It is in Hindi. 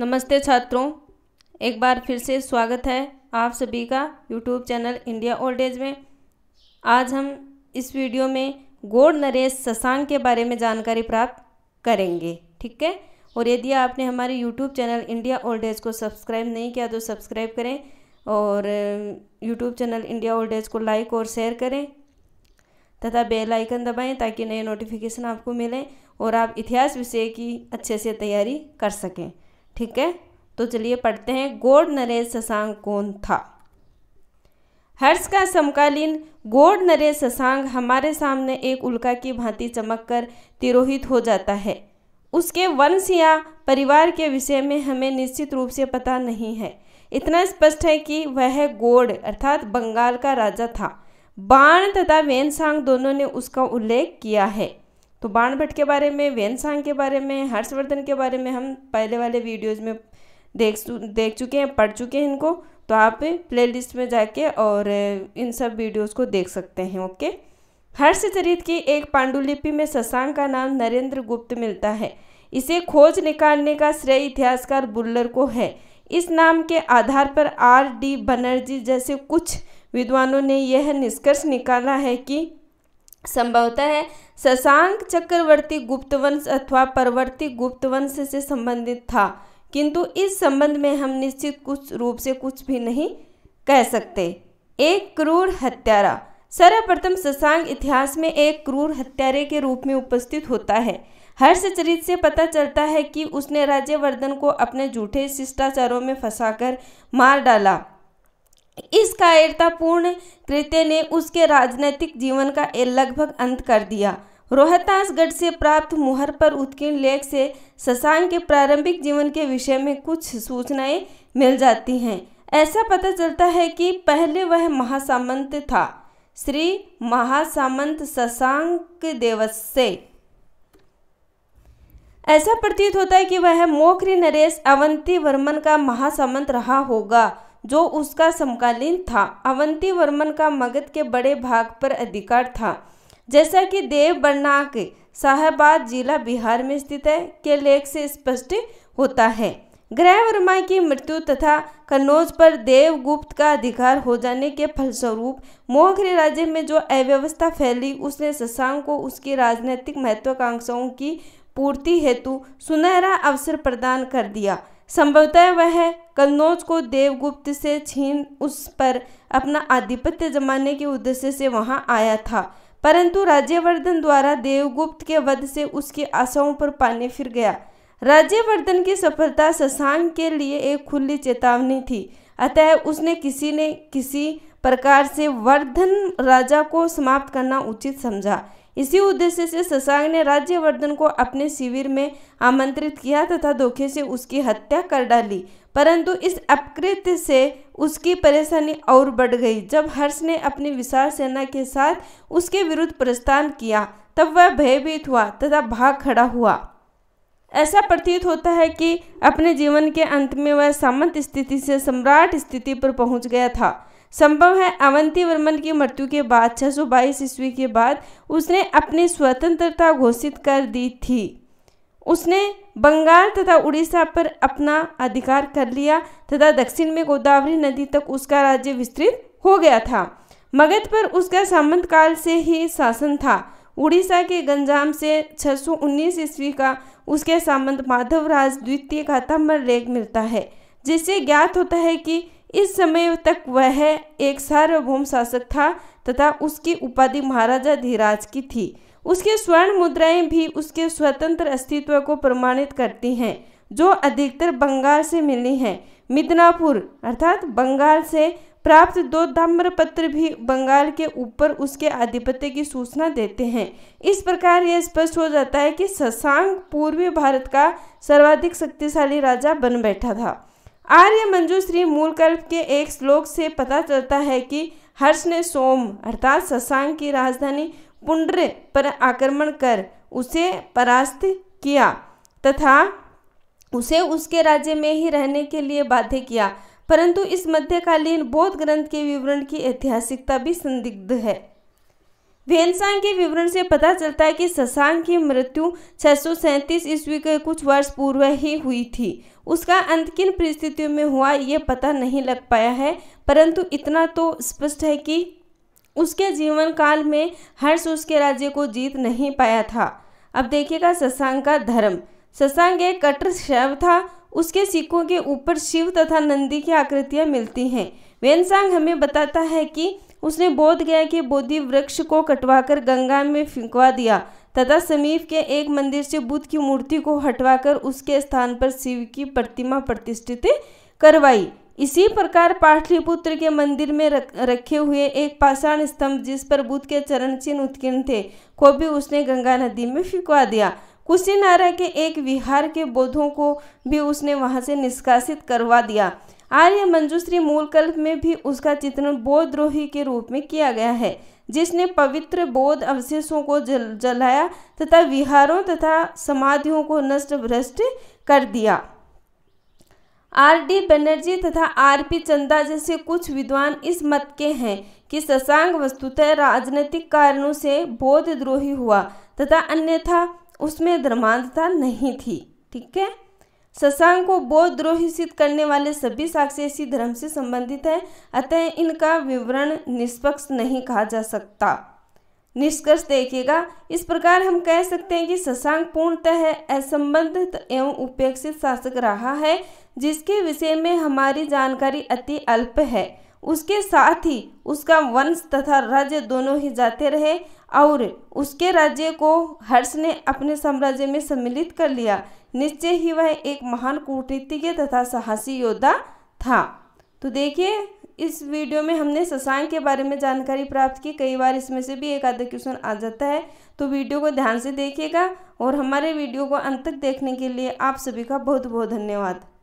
नमस्ते छात्रों एक बार फिर से स्वागत है आप सभी का YouTube channel India old age में आज हम इस वीडियो में गोड़ नरेश ससांग के बारे में जानकारी प्राप्त करेंगे ठीक है और यदि आपने हमारे YouTube channel India old age को सब्सक्राइब नहीं किया तो सब्सक्राइब करें और YouTube channel India old age को लाइक और शेयर करें तथा बेल आइकन दबाएं ताकि नए नोटिफिकेशन आपको मिलें और आप इतिहास विषय की अच्छे से तैयारी कर सकें ठीक है तो चलिए पढ़ते हैं गोड नरेश शशांक कौन था हर्ष का समकालीन गोड नरेश शशांक हमारे सामने एक उल्का की भांति चमककर तिरोहित हो जाता है उसके वंश या परिवार के विषय में हमें निश्चित रूप से पता नहीं है इतना स्पष्ट है कि वह गोड अर्थात बंगाल का राजा था बाण तथा वेनसांग दोनों ने उसका उल्लेख किया है तो बाण भट्ट के बारे में सांग के बारे में हर्षवर्धन के बारे में हम पहले वाले वीडियोज़ में देख देख चुके हैं पढ़ चुके हैं इनको तो आप प्लेलिस्ट में जाके और इन सब वीडियोस को देख सकते हैं ओके हर्षचरित की एक पांडुलिपि में ससांग का नाम नरेंद्र गुप्त मिलता है इसे खोज निकालने का श्रेय इतिहासकार बुल्लर को है इस नाम के आधार पर आर डी बनर्जी जैसे कुछ विद्वानों ने यह निष्कर्ष निकाला है कि संभवतः है शशांक चक्रवर्ती गुप्त वंश अथवा परवर्ती गुप्त वंश से संबंधित था किंतु इस संबंध में हम निश्चित कुछ रूप से कुछ भी नहीं कह सकते एक क्रूर हत्यारा सर्वप्रथम शशांक इतिहास में एक क्रूर हत्यारे के रूप में उपस्थित होता है हर्षचरित से पता चलता है कि उसने राज्यवर्धन को अपने झूठे शिष्टाचारों में फंसाकर मार डाला इस कायरतापूर्ण कृत्य ने उसके राजनैतिक जीवन का लगभग अंत कर दिया रोहतासगढ़ से प्राप्त मुहर पर उत्कीर्ण लेख से शशांक के प्रारंभिक जीवन के विषय में कुछ सूचनाएं मिल जाती हैं ऐसा पता चलता है कि पहले वह महासामंत था श्री महासामंत शशांक से ऐसा प्रतीत होता है कि वह मोखरी नरेश अवंती वर्मन का महासामंत रहा होगा जो उसका समकालीन था अवंती वर्मन का मगध के बड़े भाग पर अधिकार था जैसा कि देव बर्नाक शाहबाद जिला बिहार में स्थित है के लेख से स्पष्ट होता है ग्रह वर्मा की मृत्यु तथा कन्नौज पर देवगुप्त का अधिकार हो जाने के फलस्वरूप मोहखरी राज्य में जो अव्यवस्था फैली उसने शशांक को उसकी राजनीतिक महत्वाकांक्षाओं की पूर्ति हेतु सुनहरा अवसर प्रदान कर दिया संभवतः वह कन्नौज को देवगुप्त से छीन उस पर अपना आधिपत्य जमाने के उद्देश्य से वहां आया था परंतु राज्यवर्धन द्वारा देवगुप्त के वध से उसकी आशाओं पर पानी फिर गया राज्यवर्धन की सफलता शशांक के लिए एक खुली चेतावनी थी अतः उसने किसी ने किसी प्रकार से वर्धन राजा को समाप्त करना उचित समझा इसी उद्देश्य से शशांक ने राज्यवर्धन को अपने शिविर में आमंत्रित किया तथा धोखे से उसकी हत्या कर डाली परंतु इस अपकृत्य से उसकी परेशानी और बढ़ गई जब हर्ष ने अपनी विशाल सेना के साथ उसके विरुद्ध प्रस्थान किया तब वह भयभीत हुआ तथा भाग खड़ा हुआ ऐसा प्रतीत होता है कि अपने जीवन के अंत में वह सामंत स्थिति से सम्राट स्थिति पर पहुंच गया था संभव है अवंती वर्मन की मृत्यु के बाद 622 ईस्वी के बाद उसने अपनी स्वतंत्रता घोषित कर दी थी उसने बंगाल तथा उड़ीसा पर अपना अधिकार कर लिया तथा दक्षिण में गोदावरी नदी तक उसका राज्य विस्तृत हो गया था मगध पर उसका सामंत काल से ही शासन था उड़ीसा के गंजाम से 619 ईस्वी का उसके सामंत माधवराज द्वितीय का तमर लेख मिलता है जिससे ज्ञात होता है कि इस समय तक वह एक सार्वभौम शासक था तथा उसकी उपाधि महाराजा धीराज की थी उसके स्वर्ण मुद्राएं भी उसके स्वतंत्र अस्तित्व को प्रमाणित करती हैं जो अधिकतर बंगाल से मिली हैं मिदनापुर अर्थात बंगाल से प्राप्त दो ताम्रपत्र भी बंगाल के ऊपर उसके आधिपत्य की सूचना देते हैं इस प्रकार यह स्पष्ट हो जाता है कि शशांक पूर्वी भारत का सर्वाधिक शक्तिशाली राजा बन बैठा था आर्य मंजूश्री मूलकल्प के एक श्लोक से पता चलता है कि हर्ष ने सोम अर्थात ससांग की राजधानी पुण्ड्र पर आक्रमण कर उसे परास्त किया तथा उसे उसके राज्य में ही रहने के लिए बाध्य किया परंतु इस मध्यकालीन बौद्ध ग्रंथ के विवरण की ऐतिहासिकता भी संदिग्ध है भेनसांग के विवरण से पता चलता है कि ससांग की मृत्यु छह सौ ईस्वी के कुछ वर्ष पूर्व ही हुई थी उसका अंत किन परिस्थितियों में हुआ ये पता नहीं लग पाया है परंतु इतना तो स्पष्ट है कि उसके जीवन काल में हर्ष उसके राज्य को जीत नहीं पाया था अब देखिएगा ससांग का धर्म ससांग एक कट्टर शैव था उसके सिक्कों के ऊपर शिव तथा नंदी की आकृतियां मिलती हैं वेनसांग हमें बताता है कि उसने बोध गया के बोधि वृक्ष को कटवाकर गंगा में फेंकवा दिया तथा समीप के एक मंदिर से बुद्ध की मूर्ति को हटवाकर उसके स्थान पर शिव की प्रतिमा प्रतिष्ठित करवाई इसी प्रकार पाटलिपुत्र के मंदिर में रख, रखे हुए एक पाषाण स्तंभ जिस पर बुद्ध के चरण चिन्ह उत्कीर्ण थे को भी उसने गंगा नदी में फिंकवा दिया कुशीनारा के एक विहार के बोधों को भी उसने वहां से निष्कासित करवा दिया आर्य मंजूश्री मूलकल्प में भी उसका चित्रण द्रोही के रूप में किया गया है जिसने पवित्र बौद्ध अवशेषों को जल जलाया तथा विहारों तथा समाधियों को नष्ट भ्रष्ट कर दिया आर डी बनर्जी तथा आर पी चंदा जैसे कुछ विद्वान इस मत के हैं कि शशांक वस्तुतः राजनीतिक कारणों से बौद्ध द्रोही हुआ तथा अन्यथा उसमें धर्मांतता नहीं थी ठीक है शशांक को बौद्ध द्रोही करने वाले सभी साक्ष्य इसी धर्म से संबंधित हैं अतः इनका विवरण निष्पक्ष नहीं कहा जा सकता निष्कर्ष देखिएगा इस प्रकार हम कह सकते हैं कि शशांक पूर्णतः असंबंधित एवं उपेक्षित शासक रहा है जिसके विषय में हमारी जानकारी अति अल्प है उसके साथ ही उसका वंश तथा राज्य दोनों ही जाते रहे और उसके राज्य को हर्ष ने अपने साम्राज्य में सम्मिलित कर लिया निश्चय ही वह एक महान कूटनीतिज्ञ तथा साहसी योद्धा था तो देखिए इस वीडियो में हमने शशांक के बारे में जानकारी प्राप्त की कई बार इसमें से भी एक आधा क्वेश्चन आ जाता है तो वीडियो को ध्यान से देखिएगा और हमारे वीडियो को अंत तक देखने के लिए आप सभी का बहुत बहुत धन्यवाद